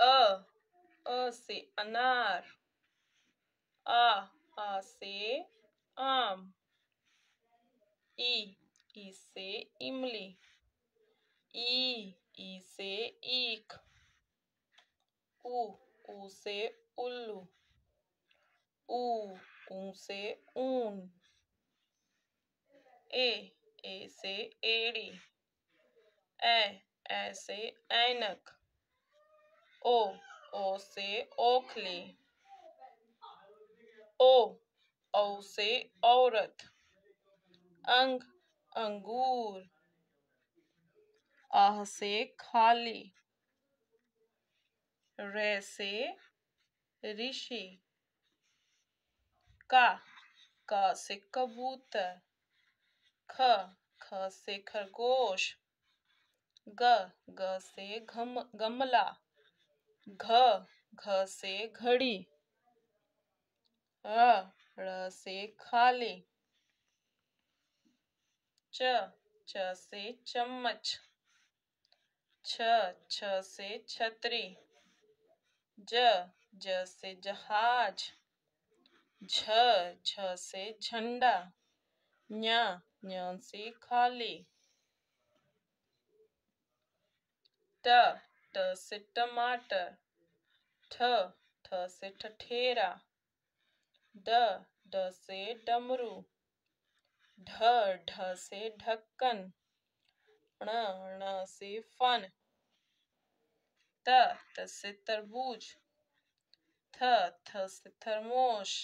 अ अ से अनार आ आ से आम ई ई से इमली ई ई से ईख ऊ उ से उल्लू ऊ ऊ से ऊन ए ए से एड़ी ए ए से ऐनक O. O से ओखली ओ औ से औरत अंग अंगूर आह से खाली रे से ऋषि का का से कबूतर ख ख से खरगोश ग ग से गम गमला घ घ से घड़ी अ से खाली च च से चम्मच छ छ से छतरी ज ज से जहाज झ झ से झंडा ञ ञ से खाली त ट से टमाटर ठ ठ से ठठेरा ड ड से डमरू ढ ढ से ढक्कन ण ण से फन त त से तरबूज थ थ से थरमोश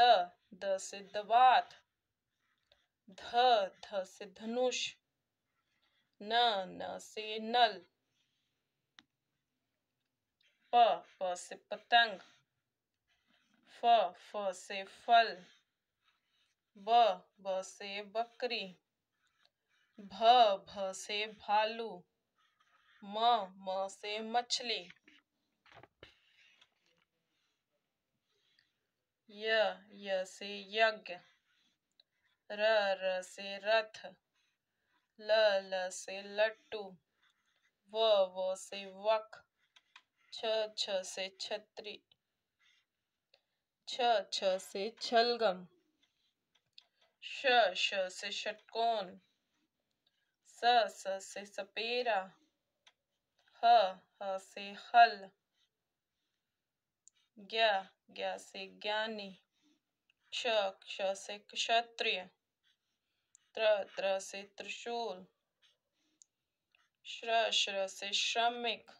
द द से दबात ध ध से धनुष न न से नल प से पतंग फ फ से फल ब ब से बकरी भ भ से भालू म म से मछली य य से यज्ञ र र से रथ ल ल से लट्टू व व से वक छ छ से छत्री छ छ से छलगम श श से षटकोण स स से सपेरा ह ह से हल ज्ञ ज्ञ से ज्ञानी क्ष क्ष से क्षत्रिय त्र त्र से त्रिशूल श्र श्र से श्रमिक